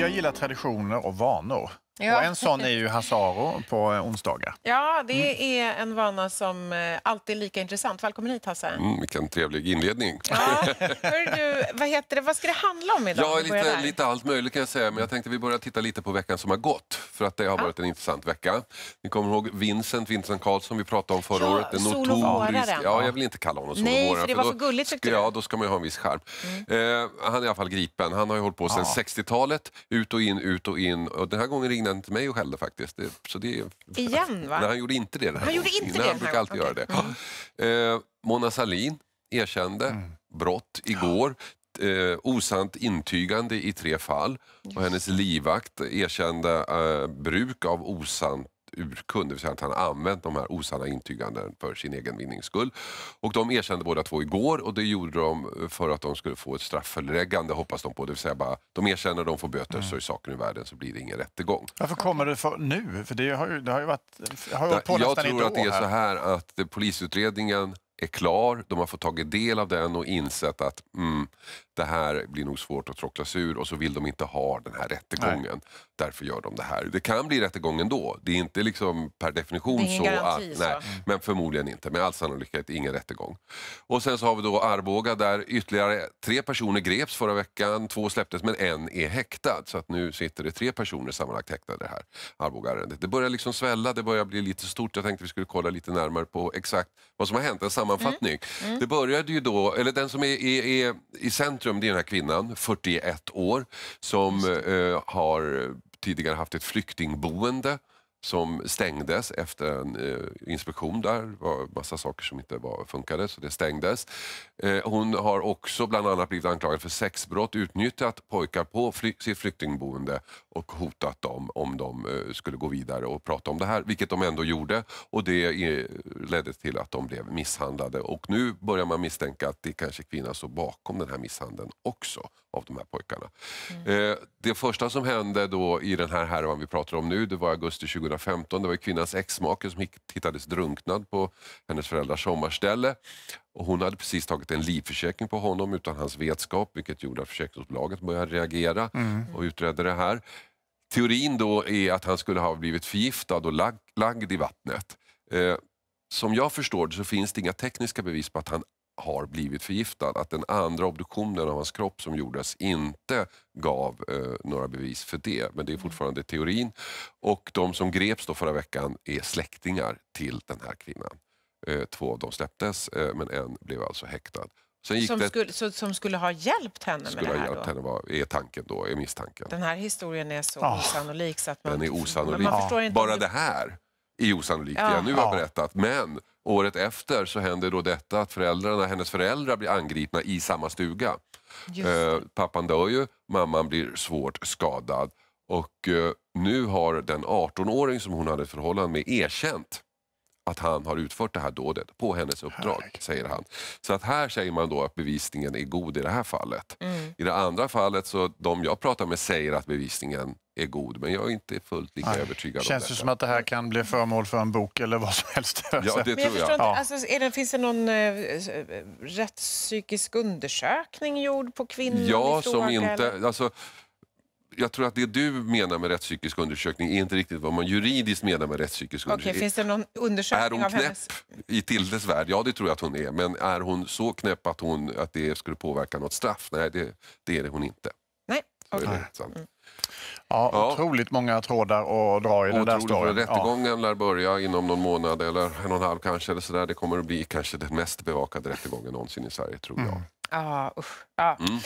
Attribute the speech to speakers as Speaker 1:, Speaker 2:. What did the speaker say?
Speaker 1: jag gillar traditioner och vanor. Ja. Och en sån är ju Hasaro på eh, onsdagar. Ja, det mm. är en vana som eh, alltid är lika intressant. Välkommen hit Hasse.
Speaker 2: Mm, vilken trevlig inledning. Ja. Hör
Speaker 1: du, vad, heter det, vad ska det handla om idag? Ja, lite,
Speaker 2: lite, allt möjligt kan jag säga, men jag tänkte vi börjar titta lite på veckan som har gått. För att det har varit en intressant vecka. Ni kommer ihåg Vincent, Vincent Karlsson vi pratade om förra ja, året. Den notorisk, ja, jag vill inte kalla honom solovårare. Nej, för det var för, för gulligt tyckte Ja, då ska man ju ha en viss charm. Mm. Eh, han är i alla fall gripen. Han har ju hållit på sedan ja. 60-talet. Ut och in, ut och in. Och den här gången ringde ringde han till mig och skällde faktiskt. Det, så det,
Speaker 1: Igen va? Nej, han gjorde
Speaker 2: inte det den här han gjorde inte det Han brukar alltid okay. göra det. Mm. Eh, Mona Salin erkände mm. brott igår. Eh, osant intygande i tre fall. Och hennes livvakt erkände eh, bruk av osant urkund, det vill säga att han har använt de här osanna intyganden för sin egen vinnings skull. Och de erkände båda två igår och det gjorde de eh, för att de skulle få ett straffföreläggande hoppas de på. Det vill säga bara, de erkänner, de får böter, mm. så är saken ur världen så blir det ingen rättegång.
Speaker 1: Varför kommer det för nu? För det har ju, det har ju varit, har ju på Jag tror att det är här. så
Speaker 2: här att polisutredningen är klar, de har fått tagit del av den och insett att mm, det här blir nog svårt att tråckla ur och så vill de inte ha den här rättegången. Nej. Därför gör de det här. Det kan bli rättegång ändå. Det är inte liksom per definition ingen så. Garanti, att, så. nej, men förmodligen inte. Med all sannolikhet ingen rättegång. Och sen så har vi då Arboga där ytterligare tre personer greps förra veckan. Två släpptes men en är häktad. Så att nu sitter det tre personer sammanlagt häktade i det här Arbogaärendet. Det börjar liksom svälla, det börjar bli lite stort. Jag tänkte vi skulle kolla lite närmare på exakt vad som har hänt. En sammanfattning. Mm. Mm. Det började ju då, eller den som är, är, är i centrum Lindström det är den här kvinnan, 41 år, som eh, har tidigare haft ett flyktingboende som stängdes efter en eh, inspektion där. Det var massa saker som inte var, funkade så det stängdes. Eh, hon har också bland annat blivit anklagad för sexbrott, utnyttjat pojkar på fly sitt flyktingboende och hotat dem om de eh, skulle gå vidare och prata om det här, vilket de ändå gjorde. Och det ledde till att de blev misshandlade och nu börjar man misstänka att det kanske kvinnan står bakom den här misshandeln också av de här pojkarna. Mm. Eh, det första som hände då i den här härvan vi pratar om nu, det var augusti 2015. Det var kvinnans exmake som hittades drunknad på hennes föräldrars sommarställe. Och hon hade precis tagit en livförsäkring på honom utan hans vetskap, vilket gjorde att försäkringsbolaget började reagera mm. och utredde det här. Teorin då är att han skulle ha blivit förgiftad och lagd, lagd i vattnet. Eh, som jag förstår det så finns det inga tekniska bevis på att han har blivit förgiftad. Att den andra obduktionen av hans kropp som gjordes inte gav eh, några bevis för det. Men det är mm. fortfarande teorin. Och de som greps då förra veckan är släktingar till den här kvinnan. Eh, två av dem släpptes, eh, men en blev alltså häktad. Som, det, skulle,
Speaker 1: så, som, skulle, ha hjälpt henne med det här? Hjälpt henne
Speaker 2: var, är tanken då, är misstanken. Den
Speaker 1: här historien är så oh. osannolik så att man, man, man ja. inte. Bara
Speaker 2: det här är osannolikt ja. det jag nu har berättat. Men året efter så händer då detta att föräldrarna, hennes föräldrar blir angripna i samma stuga. Eh, pappan dör ju, mamman blir svårt skadad. Och eh, nu har den 18-åring som hon hade ett förhållande med erkänt att han har utfört det här dådet på hennes uppdrag, Herre. säger han. Så att här säger man då att bevisningen är god i det här fallet. Mm. I det andra fallet, så de jag pratar med säger att bevisningen är god, men jag är inte fullt lika Nej. övertygad Känns om detta. det som
Speaker 1: att det här kan bli föremål för en bok
Speaker 2: eller vad som helst? Ja, det men jag tror jag. Inte, alltså,
Speaker 1: är det, finns det någon eh, eh, rättspsykisk undersökning gjord på kvinnan Ja, som inte...
Speaker 2: Alltså, jag tror att det du menar med rättspsykisk undersökning är inte riktigt vad man juridiskt menar med rättspsykisk undersökning. Okej, finns det
Speaker 1: någon undersökning är hon av knäpp hennes...
Speaker 2: i Tildes värld? Ja, det tror jag att hon är. Men är hon så knäpp att, hon, att det skulle påverka något straff? Nej, det, det är det hon inte.
Speaker 1: Nej, okay. Mm. Ja, ja, otroligt många trådar att dra i den där storyn. Rättegången
Speaker 2: ja. lär börja inom någon månad eller en och en halv kanske. Eller så där. Det kommer att bli kanske den mest bevakade rättegången någonsin i Sverige tror jag. Mm.
Speaker 1: Ah, usch.
Speaker 2: Ah. Mm.